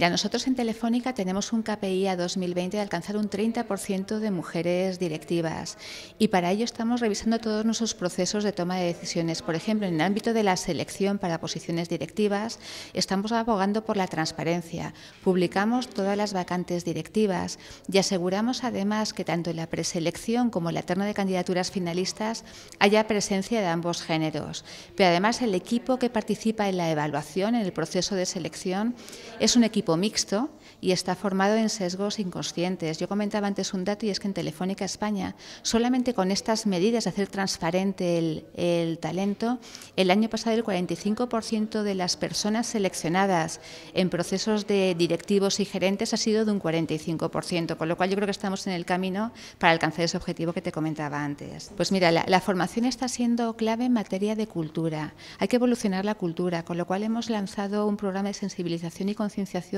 Mira, nosotros en Telefónica tenemos un KPI a 2020 de alcanzar un 30% de mujeres directivas y para ello estamos revisando todos nuestros procesos de toma de decisiones. Por ejemplo, en el ámbito de la selección para posiciones directivas, estamos abogando por la transparencia, publicamos todas las vacantes directivas y aseguramos además que tanto en la preselección como en la terna de candidaturas finalistas haya presencia de ambos géneros. Pero además el equipo que participa en la evaluación, en el proceso de selección, es un equipo mixto y está formado en sesgos inconscientes. Yo comentaba antes un dato y es que en Telefónica España, solamente con estas medidas de hacer transparente el, talento, el año pasado el 45% de las personas seleccionadas en procesos de directivos y gerentes ha sido de un 45%, con lo cual yo creo que estamos en el camino para alcanzar ese objetivo que te comentaba antes. Pues mira, la, la formación está siendo clave en materia de cultura. Hay que evolucionar la cultura, con lo cual hemos lanzado un programa de sensibilización y concienciación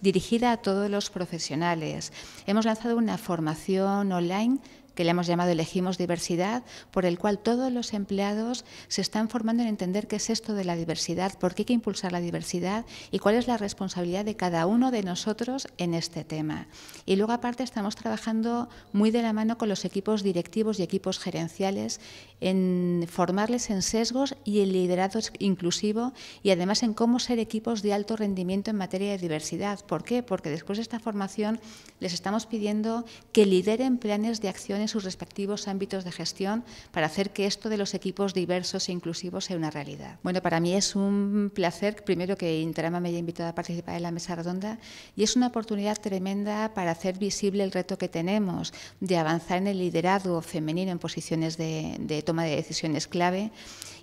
dirigida a todos los profesionales. Hemos lanzado una formación online que le hemos llamado Elegimos Diversidad, por el cual todos los empleados se están formando en entender qué es esto de la diversidad, por qué hay que impulsar la diversidad y cuál es la responsabilidad de cada uno de nosotros en este tema. Y luego aparte estamos trabajando muy de la mano con los equipos directivos y equipos gerenciales en formarles en sesgos y en liderazgo inclusivo y además en cómo ser equipos de alto rendimiento en materia de diversidad. ¿Por qué? Porque después de esta formación les estamos pidiendo que lideren planes de acciones sus respectivos ámbitos de gestión para hacer que esto de los equipos diversos e inclusivos sea una realidad. Bueno, para mí es un placer, primero, que Interama me haya invitado a participar en la mesa redonda y es una oportunidad tremenda para hacer visible el reto que tenemos de avanzar en el liderazgo femenino en posiciones de, de toma de decisiones clave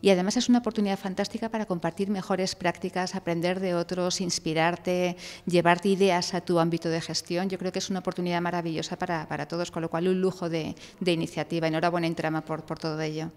y además es una oportunidad fantástica para compartir mejores prácticas, aprender de otros, inspirarte, llevarte ideas a tu ámbito de gestión. Yo creo que es una oportunidad maravillosa para, para todos, con lo cual un lujo de, de iniciativa. Enhorabuena, Intrama, por, por todo ello.